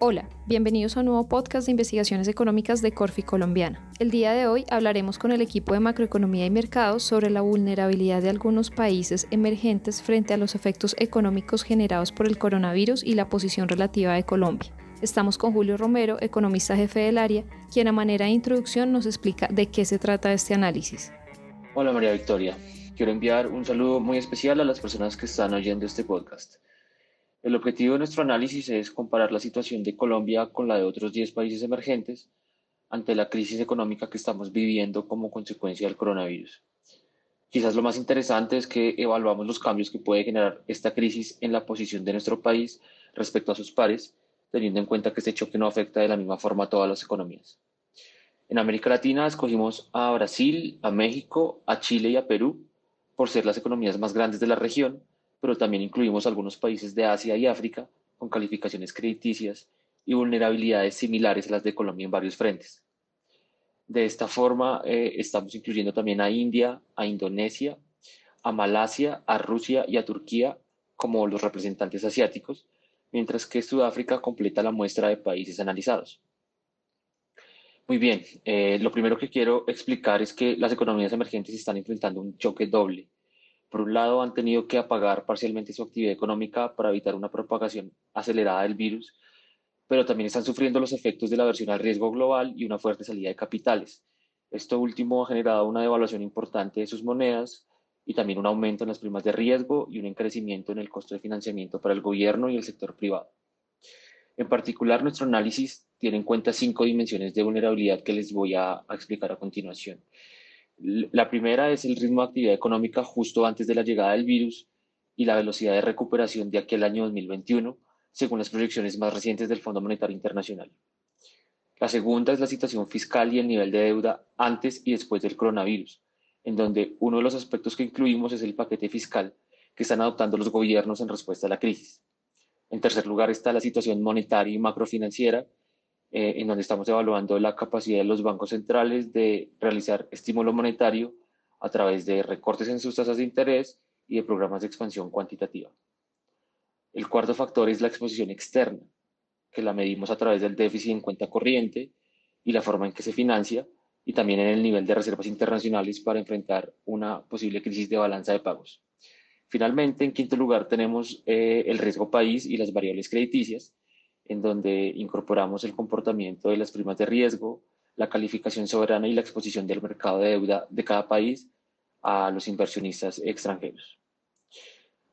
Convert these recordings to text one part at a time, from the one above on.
Hola, bienvenidos a un nuevo podcast de investigaciones económicas de Corfi Colombiana. El día de hoy hablaremos con el equipo de macroeconomía y mercados sobre la vulnerabilidad de algunos países emergentes frente a los efectos económicos generados por el coronavirus y la posición relativa de Colombia. Estamos con Julio Romero, economista jefe del área, quien a manera de introducción nos explica de qué se trata este análisis. Hola María Victoria, quiero enviar un saludo muy especial a las personas que están oyendo este podcast. El objetivo de nuestro análisis es comparar la situación de Colombia con la de otros 10 países emergentes ante la crisis económica que estamos viviendo como consecuencia del coronavirus. Quizás lo más interesante es que evaluamos los cambios que puede generar esta crisis en la posición de nuestro país respecto a sus pares, teniendo en cuenta que este choque no afecta de la misma forma a todas las economías. En América Latina escogimos a Brasil, a México, a Chile y a Perú por ser las economías más grandes de la región pero también incluimos algunos países de Asia y África con calificaciones crediticias y vulnerabilidades similares a las de Colombia en varios frentes. De esta forma, eh, estamos incluyendo también a India, a Indonesia, a Malasia, a Rusia y a Turquía como los representantes asiáticos, mientras que Sudáfrica completa la muestra de países analizados. Muy bien, eh, lo primero que quiero explicar es que las economías emergentes están enfrentando un choque doble por un lado, han tenido que apagar parcialmente su actividad económica para evitar una propagación acelerada del virus, pero también están sufriendo los efectos de la versión al riesgo global y una fuerte salida de capitales. Esto último ha generado una devaluación importante de sus monedas y también un aumento en las primas de riesgo y un encarecimiento en el costo de financiamiento para el gobierno y el sector privado. En particular, nuestro análisis tiene en cuenta cinco dimensiones de vulnerabilidad que les voy a explicar a continuación. La primera es el ritmo de actividad económica justo antes de la llegada del virus y la velocidad de recuperación de aquel año 2021, según las proyecciones más recientes del Fondo Monetario Internacional. La segunda es la situación fiscal y el nivel de deuda antes y después del coronavirus, en donde uno de los aspectos que incluimos es el paquete fiscal que están adoptando los gobiernos en respuesta a la crisis. En tercer lugar está la situación monetaria y macrofinanciera, eh, en donde estamos evaluando la capacidad de los bancos centrales de realizar estímulo monetario a través de recortes en sus tasas de interés y de programas de expansión cuantitativa. El cuarto factor es la exposición externa, que la medimos a través del déficit en cuenta corriente y la forma en que se financia, y también en el nivel de reservas internacionales para enfrentar una posible crisis de balanza de pagos. Finalmente, en quinto lugar, tenemos eh, el riesgo país y las variables crediticias, en donde incorporamos el comportamiento de las primas de riesgo, la calificación soberana y la exposición del mercado de deuda de cada país a los inversionistas extranjeros.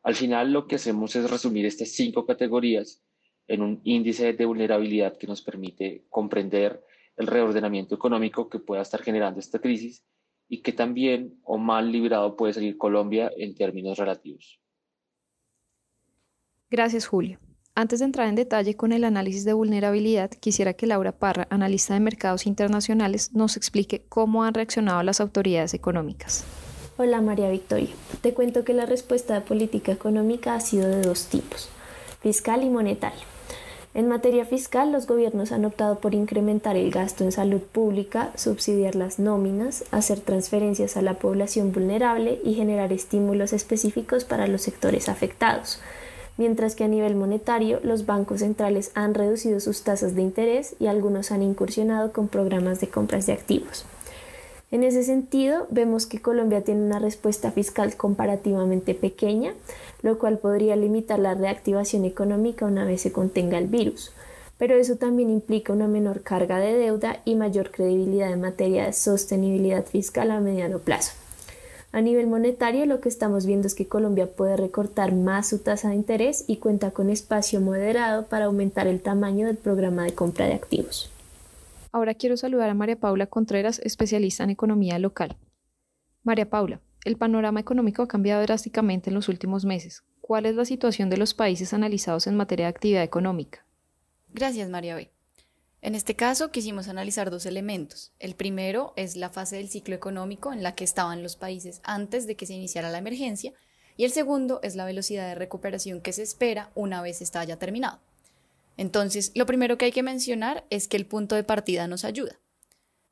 Al final lo que hacemos es resumir estas cinco categorías en un índice de vulnerabilidad que nos permite comprender el reordenamiento económico que pueda estar generando esta crisis y que bien o mal librado puede salir Colombia en términos relativos. Gracias, Julio. Antes de entrar en detalle con el análisis de vulnerabilidad, quisiera que Laura Parra, analista de mercados internacionales, nos explique cómo han reaccionado las autoridades económicas. Hola María Victoria, te cuento que la respuesta de política económica ha sido de dos tipos, fiscal y monetaria. En materia fiscal, los gobiernos han optado por incrementar el gasto en salud pública, subsidiar las nóminas, hacer transferencias a la población vulnerable y generar estímulos específicos para los sectores afectados mientras que a nivel monetario los bancos centrales han reducido sus tasas de interés y algunos han incursionado con programas de compras de activos. En ese sentido, vemos que Colombia tiene una respuesta fiscal comparativamente pequeña, lo cual podría limitar la reactivación económica una vez se contenga el virus, pero eso también implica una menor carga de deuda y mayor credibilidad en materia de sostenibilidad fiscal a mediano plazo. A nivel monetario, lo que estamos viendo es que Colombia puede recortar más su tasa de interés y cuenta con espacio moderado para aumentar el tamaño del programa de compra de activos. Ahora quiero saludar a María Paula Contreras, especialista en economía local. María Paula, el panorama económico ha cambiado drásticamente en los últimos meses. ¿Cuál es la situación de los países analizados en materia de actividad económica? Gracias, María B. En este caso quisimos analizar dos elementos. El primero es la fase del ciclo económico en la que estaban los países antes de que se iniciara la emergencia y el segundo es la velocidad de recuperación que se espera una vez está ya terminado. Entonces, lo primero que hay que mencionar es que el punto de partida nos ayuda.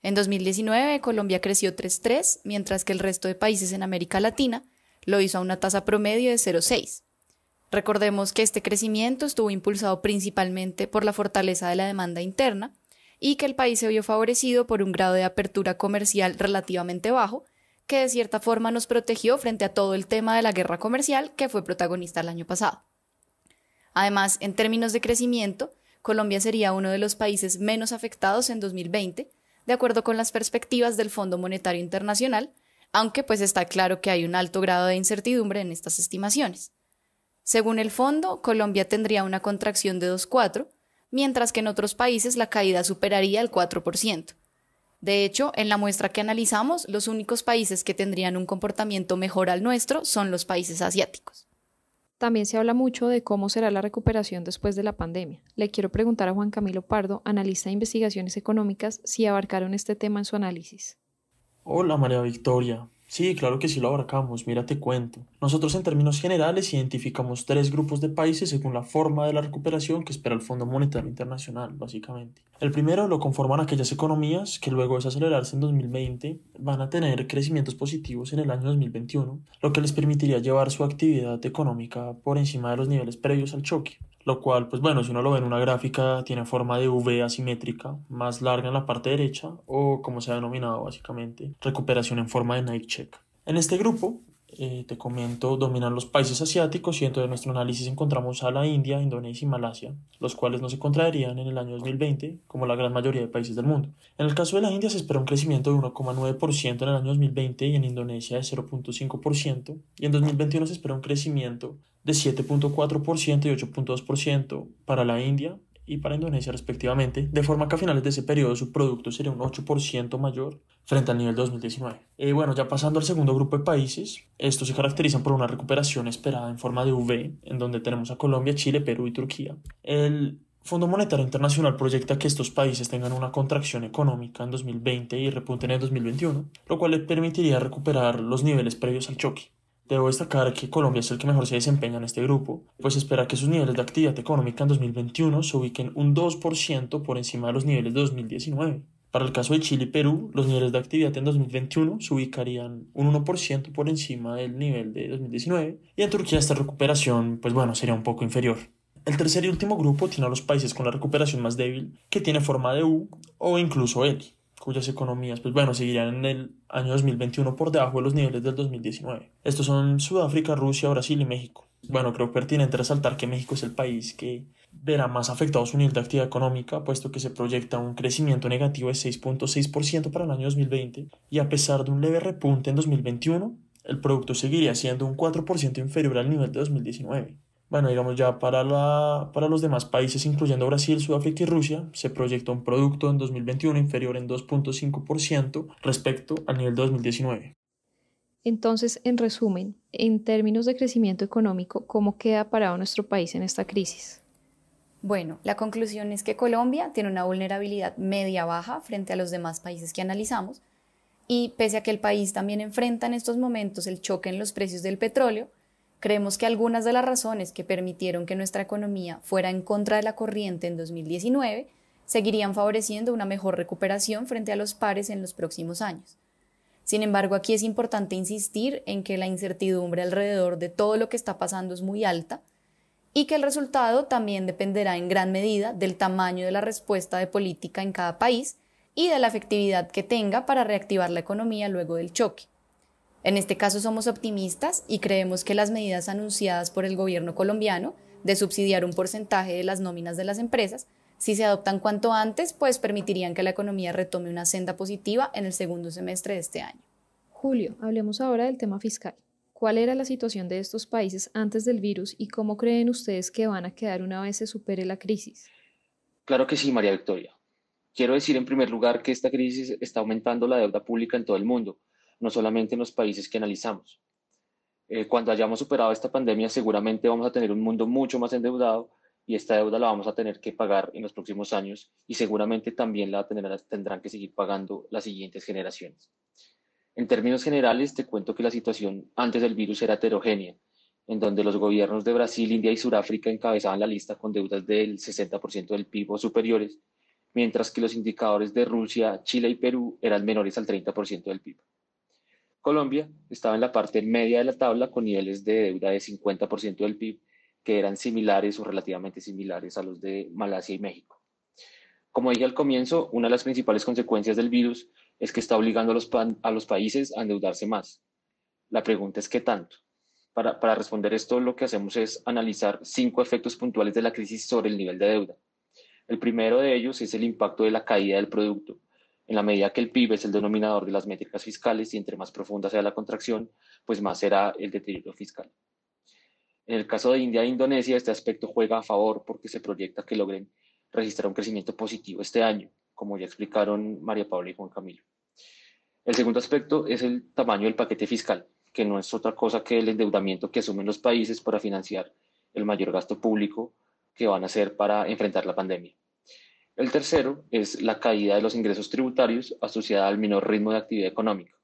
En 2019 Colombia creció 3.3, mientras que el resto de países en América Latina lo hizo a una tasa promedio de 0.6. Recordemos que este crecimiento estuvo impulsado principalmente por la fortaleza de la demanda interna y que el país se vio favorecido por un grado de apertura comercial relativamente bajo, que de cierta forma nos protegió frente a todo el tema de la guerra comercial que fue protagonista el año pasado. Además, en términos de crecimiento, Colombia sería uno de los países menos afectados en 2020, de acuerdo con las perspectivas del Fondo Monetario Internacional, aunque pues está claro que hay un alto grado de incertidumbre en estas estimaciones. Según el fondo, Colombia tendría una contracción de 2,4, mientras que en otros países la caída superaría el 4%. De hecho, en la muestra que analizamos, los únicos países que tendrían un comportamiento mejor al nuestro son los países asiáticos. También se habla mucho de cómo será la recuperación después de la pandemia. Le quiero preguntar a Juan Camilo Pardo, analista de investigaciones económicas, si abarcaron este tema en su análisis. Hola María Victoria, Sí, claro que sí lo abarcamos, mira te cuento. Nosotros en términos generales identificamos tres grupos de países según la forma de la recuperación que espera el Fondo Monetario Internacional, básicamente. El primero lo conforman aquellas economías que luego de acelerarse en 2020 van a tener crecimientos positivos en el año 2021, lo que les permitiría llevar su actividad económica por encima de los niveles previos al choque lo cual, pues bueno, si uno lo ve en una gráfica, tiene forma de V asimétrica, más larga en la parte derecha, o como se ha denominado básicamente, recuperación en forma de night check. En este grupo eh, te comento, dominan los países asiáticos y dentro de nuestro análisis encontramos a la India, Indonesia y Malasia, los cuales no se contraerían en el año 2020 como la gran mayoría de países del mundo. En el caso de la India se espera un crecimiento de 1,9% en el año 2020 y en Indonesia de 0,5% y en 2021 se espera un crecimiento de 7,4% y 8,2% para la India, y para Indonesia respectivamente, de forma que a finales de ese periodo su producto sería un 8% mayor frente al nivel 2019. Y eh, bueno, ya pasando al segundo grupo de países, estos se caracterizan por una recuperación esperada en forma de V, en donde tenemos a Colombia, Chile, Perú y Turquía. El Fondo Monetario Internacional proyecta que estos países tengan una contracción económica en 2020 y repunten en 2021, lo cual les permitiría recuperar los niveles previos al choque. Debo destacar que Colombia es el que mejor se desempeña en este grupo, pues espera que sus niveles de actividad económica en 2021 se ubiquen un 2% por encima de los niveles de 2019. Para el caso de Chile y Perú, los niveles de actividad en 2021 se ubicarían un 1% por encima del nivel de 2019 y en Turquía esta recuperación, pues bueno, sería un poco inferior. El tercer y último grupo tiene a los países con la recuperación más débil, que tiene forma de U o incluso L cuyas economías, pues bueno, seguirían en el año 2021 por debajo de los niveles del 2019. Estos son Sudáfrica, Rusia, Brasil y México. Bueno, creo pertinente resaltar que México es el país que verá más afectado su nivel de actividad económica, puesto que se proyecta un crecimiento negativo de 6.6% para el año 2020, y a pesar de un leve repunte en 2021, el producto seguiría siendo un 4% inferior al nivel de 2019. Bueno, digamos ya para, la, para los demás países, incluyendo Brasil, Sudáfrica y Rusia, se proyecta un producto en 2021 inferior en 2.5% respecto al nivel de 2019. Entonces, en resumen, en términos de crecimiento económico, ¿cómo queda parado nuestro país en esta crisis? Bueno, la conclusión es que Colombia tiene una vulnerabilidad media-baja frente a los demás países que analizamos y pese a que el país también enfrenta en estos momentos el choque en los precios del petróleo, Creemos que algunas de las razones que permitieron que nuestra economía fuera en contra de la corriente en 2019 seguirían favoreciendo una mejor recuperación frente a los pares en los próximos años. Sin embargo, aquí es importante insistir en que la incertidumbre alrededor de todo lo que está pasando es muy alta y que el resultado también dependerá en gran medida del tamaño de la respuesta de política en cada país y de la efectividad que tenga para reactivar la economía luego del choque. En este caso somos optimistas y creemos que las medidas anunciadas por el gobierno colombiano de subsidiar un porcentaje de las nóminas de las empresas, si se adoptan cuanto antes, pues permitirían que la economía retome una senda positiva en el segundo semestre de este año. Julio, hablemos ahora del tema fiscal. ¿Cuál era la situación de estos países antes del virus y cómo creen ustedes que van a quedar una vez se supere la crisis? Claro que sí, María Victoria. Quiero decir en primer lugar que esta crisis está aumentando la deuda pública en todo el mundo no solamente en los países que analizamos. Eh, cuando hayamos superado esta pandemia, seguramente vamos a tener un mundo mucho más endeudado y esta deuda la vamos a tener que pagar en los próximos años y seguramente también la tendrán que seguir pagando las siguientes generaciones. En términos generales, te cuento que la situación antes del virus era heterogénea, en donde los gobiernos de Brasil, India y Sudáfrica encabezaban la lista con deudas del 60% del PIB o superiores, mientras que los indicadores de Rusia, Chile y Perú eran menores al 30% del PIB. Colombia estaba en la parte media de la tabla con niveles de deuda de 50% del PIB que eran similares o relativamente similares a los de Malasia y México. Como dije al comienzo, una de las principales consecuencias del virus es que está obligando a los, países a endeudarse más. La pregunta es qué tanto. para responder esto, lo que hacemos es analizar cinco efectos puntuales de la crisis sobre el nivel de deuda. El primero de ellos es el impacto de la caída del producto. En la medida que el PIB es el denominador de las métricas fiscales y entre más profunda sea la contracción, pues más será el deterioro fiscal. En el caso de India e Indonesia, este aspecto juega a favor porque se proyecta que logren registrar un crecimiento positivo este año, como ya explicaron María Paula y Juan Camilo. El segundo aspecto es el tamaño del paquete fiscal, que no es otra cosa que el endeudamiento que asumen los países para financiar el mayor gasto público que van a hacer para enfrentar la pandemia. El tercero es la caída de los ingresos tributarios asociada al menor ritmo de actividad económica.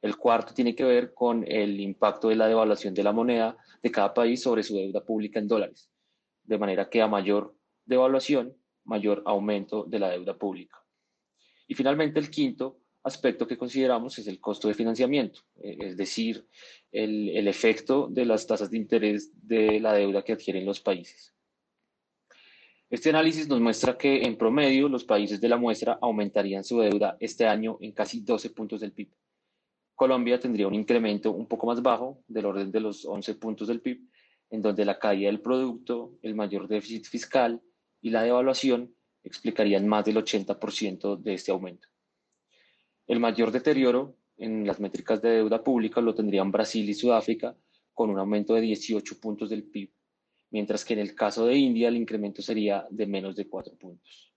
El cuarto tiene que ver con el impacto de la devaluación de la moneda de cada país sobre su deuda pública en dólares, de manera que a mayor devaluación, mayor aumento de la deuda pública. Y finalmente, el quinto aspecto que consideramos es el costo de financiamiento, eh, es decir, el, el efecto de las tasas de interés de la deuda que adquieren los países. Este análisis nos muestra que en promedio los países de la muestra aumentarían su deuda este año en casi 12 puntos del PIB. Colombia tendría un incremento un poco más bajo, del orden de los 11 puntos del PIB, en donde la caída del producto, el mayor déficit fiscal y la devaluación explicarían más del 80% de este aumento. El mayor deterioro en las métricas de deuda pública lo tendrían Brasil y Sudáfrica, con un aumento de 18 puntos del PIB mientras que en el caso de India el incremento sería de menos de cuatro puntos.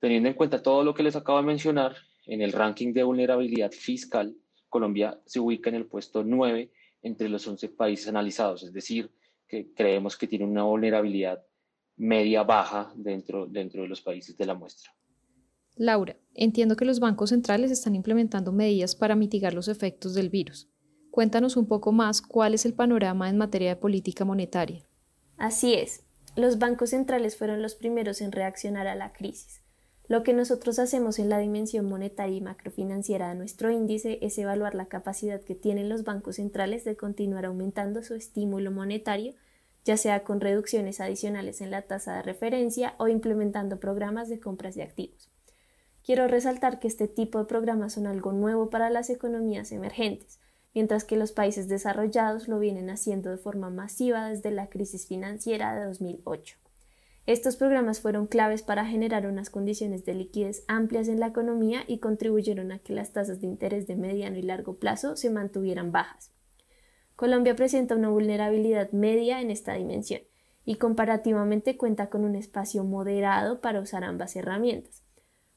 Teniendo en cuenta todo lo que les acabo de mencionar, en el ranking de vulnerabilidad fiscal, Colombia se ubica en el puesto 9 entre los 11 países analizados, es decir, que creemos que tiene una vulnerabilidad media baja dentro, dentro de los países de la muestra. Laura, entiendo que los bancos centrales están implementando medidas para mitigar los efectos del virus. Cuéntanos un poco más cuál es el panorama en materia de política monetaria. Así es, los bancos centrales fueron los primeros en reaccionar a la crisis. Lo que nosotros hacemos en la dimensión monetaria y macrofinanciera de nuestro índice es evaluar la capacidad que tienen los bancos centrales de continuar aumentando su estímulo monetario, ya sea con reducciones adicionales en la tasa de referencia o implementando programas de compras de activos. Quiero resaltar que este tipo de programas son algo nuevo para las economías emergentes, mientras que los países desarrollados lo vienen haciendo de forma masiva desde la crisis financiera de 2008. Estos programas fueron claves para generar unas condiciones de liquidez amplias en la economía y contribuyeron a que las tasas de interés de mediano y largo plazo se mantuvieran bajas. Colombia presenta una vulnerabilidad media en esta dimensión y comparativamente cuenta con un espacio moderado para usar ambas herramientas.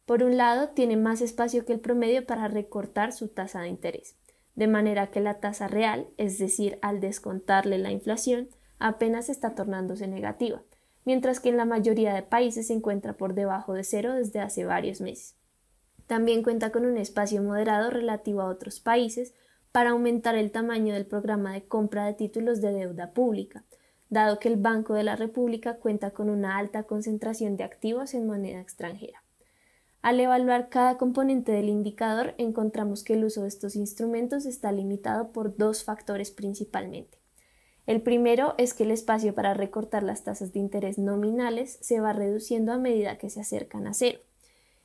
Por un lado, tiene más espacio que el promedio para recortar su tasa de interés de manera que la tasa real, es decir, al descontarle la inflación, apenas está tornándose negativa, mientras que en la mayoría de países se encuentra por debajo de cero desde hace varios meses. También cuenta con un espacio moderado relativo a otros países para aumentar el tamaño del programa de compra de títulos de deuda pública, dado que el Banco de la República cuenta con una alta concentración de activos en moneda extranjera. Al evaluar cada componente del indicador, encontramos que el uso de estos instrumentos está limitado por dos factores principalmente. El primero es que el espacio para recortar las tasas de interés nominales se va reduciendo a medida que se acercan a cero.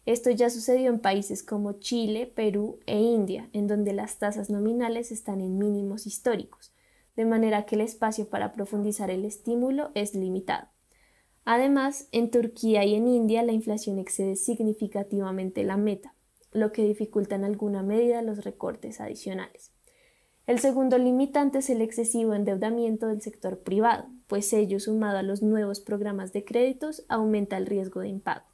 Esto ya sucedió en países como Chile, Perú e India, en donde las tasas nominales están en mínimos históricos, de manera que el espacio para profundizar el estímulo es limitado. Además, en Turquía y en India la inflación excede significativamente la meta, lo que dificulta en alguna medida los recortes adicionales. El segundo limitante es el excesivo endeudamiento del sector privado, pues ello sumado a los nuevos programas de créditos aumenta el riesgo de impago.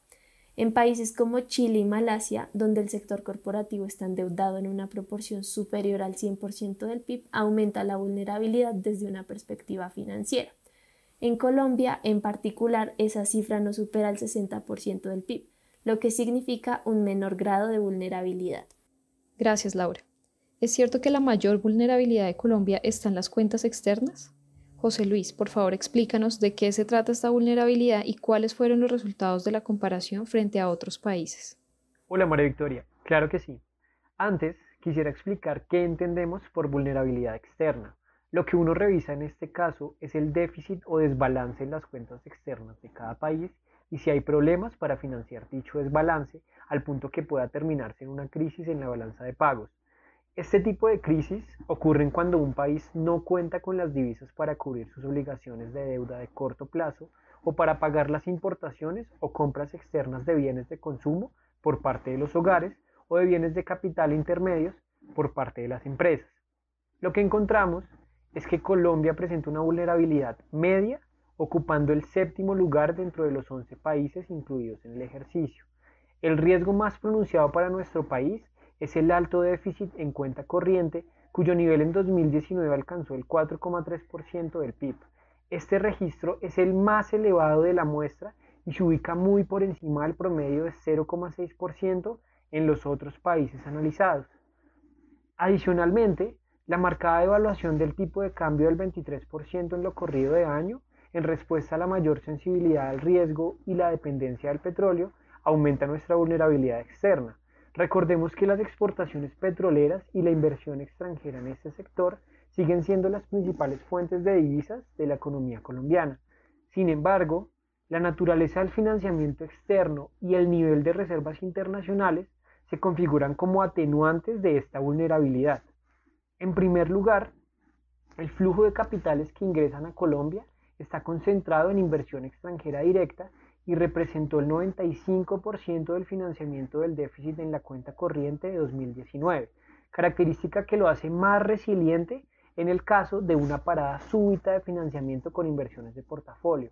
En países como Chile y Malasia, donde el sector corporativo está endeudado en una proporción superior al 100% del PIB, aumenta la vulnerabilidad desde una perspectiva financiera. En Colombia, en particular, esa cifra no supera el 60% del PIB, lo que significa un menor grado de vulnerabilidad. Gracias, Laura. ¿Es cierto que la mayor vulnerabilidad de Colombia está en las cuentas externas? José Luis, por favor explícanos de qué se trata esta vulnerabilidad y cuáles fueron los resultados de la comparación frente a otros países. Hola María Victoria, claro que sí. Antes quisiera explicar qué entendemos por vulnerabilidad externa. Lo que uno revisa en este caso es el déficit o desbalance en las cuentas externas de cada país y si hay problemas para financiar dicho desbalance al punto que pueda terminarse en una crisis en la balanza de pagos. Este tipo de crisis ocurren cuando un país no cuenta con las divisas para cubrir sus obligaciones de deuda de corto plazo o para pagar las importaciones o compras externas de bienes de consumo por parte de los hogares o de bienes de capital intermedios por parte de las empresas. Lo que encontramos es que Colombia presenta una vulnerabilidad media, ocupando el séptimo lugar dentro de los 11 países incluidos en el ejercicio. El riesgo más pronunciado para nuestro país es el alto déficit en cuenta corriente, cuyo nivel en 2019 alcanzó el 4,3% del PIB. Este registro es el más elevado de la muestra y se ubica muy por encima del promedio de 0,6% en los otros países analizados. Adicionalmente, la marcada evaluación del tipo de cambio del 23% en lo corrido de año, en respuesta a la mayor sensibilidad al riesgo y la dependencia del petróleo, aumenta nuestra vulnerabilidad externa. Recordemos que las exportaciones petroleras y la inversión extranjera en este sector siguen siendo las principales fuentes de divisas de la economía colombiana. Sin embargo, la naturaleza del financiamiento externo y el nivel de reservas internacionales se configuran como atenuantes de esta vulnerabilidad. En primer lugar, el flujo de capitales que ingresan a Colombia está concentrado en inversión extranjera directa y representó el 95% del financiamiento del déficit en la cuenta corriente de 2019, característica que lo hace más resiliente en el caso de una parada súbita de financiamiento con inversiones de portafolio.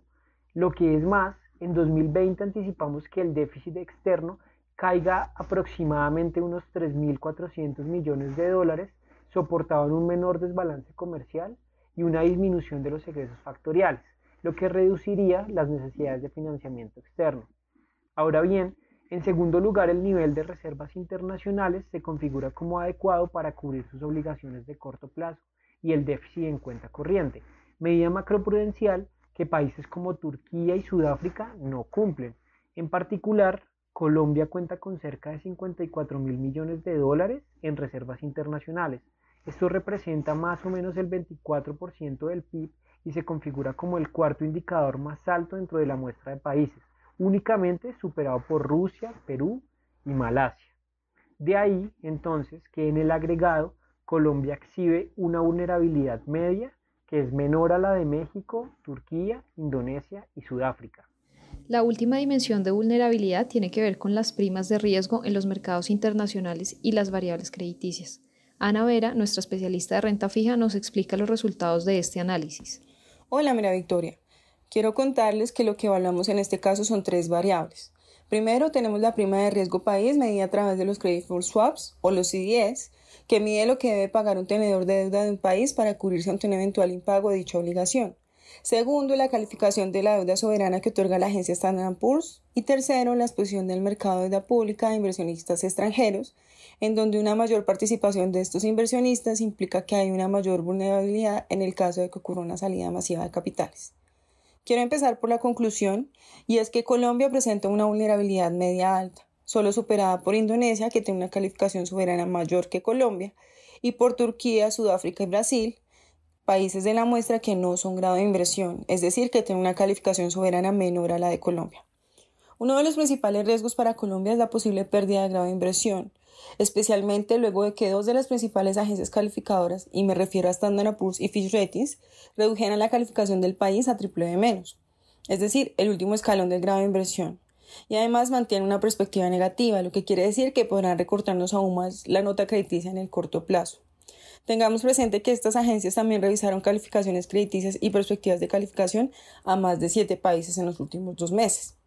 Lo que es más, en 2020 anticipamos que el déficit externo caiga aproximadamente unos 3.400 millones de dólares soportaban un menor desbalance comercial y una disminución de los egresos factoriales, lo que reduciría las necesidades de financiamiento externo. Ahora bien, en segundo lugar, el nivel de reservas internacionales se configura como adecuado para cubrir sus obligaciones de corto plazo y el déficit en cuenta corriente, medida macroprudencial que países como Turquía y Sudáfrica no cumplen. En particular, Colombia cuenta con cerca de 54 mil millones de dólares en reservas internacionales, esto representa más o menos el 24% del PIB y se configura como el cuarto indicador más alto dentro de la muestra de países, únicamente superado por Rusia, Perú y Malasia. De ahí, entonces, que en el agregado Colombia exhibe una vulnerabilidad media que es menor a la de México, Turquía, Indonesia y Sudáfrica. La última dimensión de vulnerabilidad tiene que ver con las primas de riesgo en los mercados internacionales y las variables crediticias. Ana Vera, nuestra especialista de renta fija, nos explica los resultados de este análisis. Hola, mira Victoria. Quiero contarles que lo que evaluamos en este caso son tres variables. Primero tenemos la prima de riesgo país medida a través de los credit for swaps o los CDS, que mide lo que debe pagar un tenedor de deuda de un país para cubrirse ante un eventual impago de dicha obligación. Segundo, la calificación de la deuda soberana que otorga la agencia Standard Poor's. Y tercero, la exposición del mercado de deuda pública a inversionistas extranjeros, en donde una mayor participación de estos inversionistas implica que hay una mayor vulnerabilidad en el caso de que ocurra una salida masiva de capitales. Quiero empezar por la conclusión, y es que Colombia presenta una vulnerabilidad media alta, solo superada por Indonesia, que tiene una calificación soberana mayor que Colombia, y por Turquía, Sudáfrica y Brasil, países de la muestra que no son grado de inversión, es decir, que tienen una calificación soberana menor a la de Colombia. Uno de los principales riesgos para Colombia es la posible pérdida de grado de inversión, especialmente luego de que dos de las principales agencias calificadoras, y me refiero a Standard Poor's y Fitch Ratings, redujeran la calificación del país a triple de menos, es decir, el último escalón del grado de inversión. Y además mantienen una perspectiva negativa, lo que quiere decir que podrán recortarnos aún más la nota crediticia en el corto plazo. Tengamos presente que estas agencias también revisaron calificaciones crediticias y perspectivas de calificación a más de siete países en los últimos dos meses.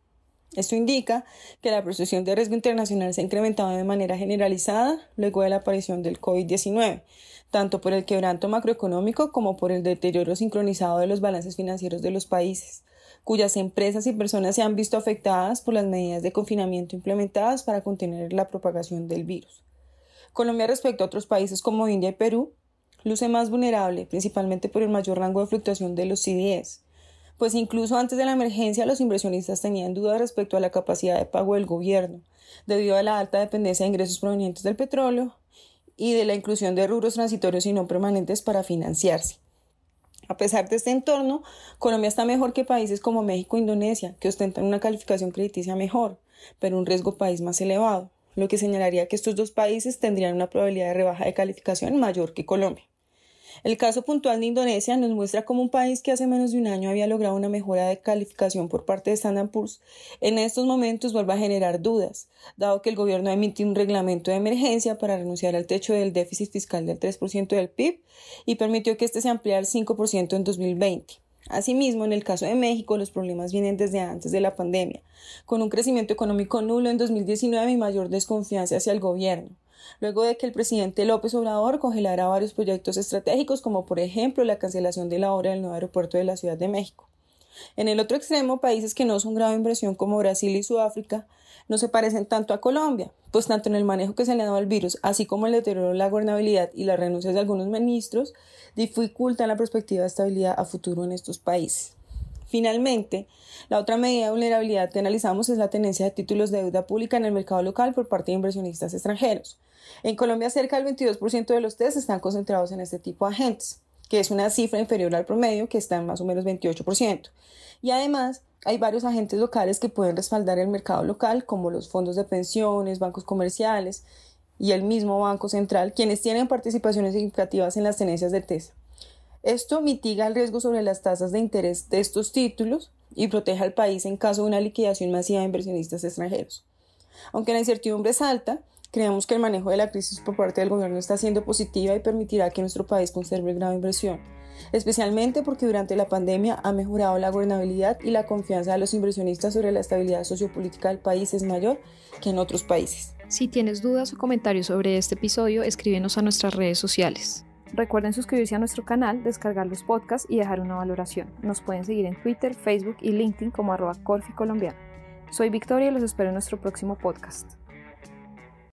Esto indica que la percepción de riesgo internacional se ha incrementado de manera generalizada luego de la aparición del COVID-19, tanto por el quebranto macroeconómico como por el deterioro sincronizado de los balances financieros de los países, cuyas empresas y personas se han visto afectadas por las medidas de confinamiento implementadas para contener la propagación del virus. Colombia respecto a otros países como India y Perú luce más vulnerable, principalmente por el mayor rango de fluctuación de los CDS, pues incluso antes de la emergencia los inversionistas tenían dudas respecto a la capacidad de pago del gobierno, debido a la alta dependencia de ingresos provenientes del petróleo y de la inclusión de rubros transitorios y no permanentes para financiarse. A pesar de este entorno, Colombia está mejor que países como México e Indonesia, que ostentan una calificación crediticia mejor, pero un riesgo país más elevado lo que señalaría que estos dos países tendrían una probabilidad de rebaja de calificación mayor que Colombia. El caso puntual de Indonesia nos muestra cómo un país que hace menos de un año había logrado una mejora de calificación por parte de Standard Poor's, en estos momentos vuelve a generar dudas, dado que el gobierno emitió un reglamento de emergencia para renunciar al techo del déficit fiscal del 3% del PIB y permitió que este se ampliara al 5% en 2020. Asimismo, en el caso de México, los problemas vienen desde antes de la pandemia, con un crecimiento económico nulo en 2019 y mayor desconfianza hacia el gobierno, luego de que el presidente López Obrador congelara varios proyectos estratégicos, como por ejemplo la cancelación de la obra del nuevo aeropuerto de la Ciudad de México. En el otro extremo, países que no son grave inversión como Brasil y Sudáfrica no se parecen tanto a Colombia, pues tanto en el manejo que se le ha dado al virus, así como el deterioro de la gobernabilidad y las renuncias de algunos ministros, dificultan la perspectiva de estabilidad a futuro en estos países. Finalmente, la otra medida de vulnerabilidad que analizamos es la tenencia de títulos de deuda pública en el mercado local por parte de inversionistas extranjeros. En Colombia, cerca del 22% de los test están concentrados en este tipo de agentes que es una cifra inferior al promedio que está en más o menos 28%. Y además hay varios agentes locales que pueden respaldar el mercado local, como los fondos de pensiones, bancos comerciales y el mismo Banco Central, quienes tienen participaciones significativas en las tenencias del TESA. Esto mitiga el riesgo sobre las tasas de interés de estos títulos y protege al país en caso de una liquidación masiva de inversionistas extranjeros. Aunque la incertidumbre es alta, Creemos que el manejo de la crisis por parte del gobierno está siendo positiva y permitirá que nuestro país conserve de inversión, especialmente porque durante la pandemia ha mejorado la gobernabilidad y la confianza de los inversionistas sobre la estabilidad sociopolítica del país es mayor que en otros países. Si tienes dudas o comentarios sobre este episodio, escríbenos a nuestras redes sociales. Recuerden suscribirse a nuestro canal, descargar los podcasts y dejar una valoración. Nos pueden seguir en Twitter, Facebook y LinkedIn como arroba Corfi Colombiano. Soy Victoria y los espero en nuestro próximo podcast.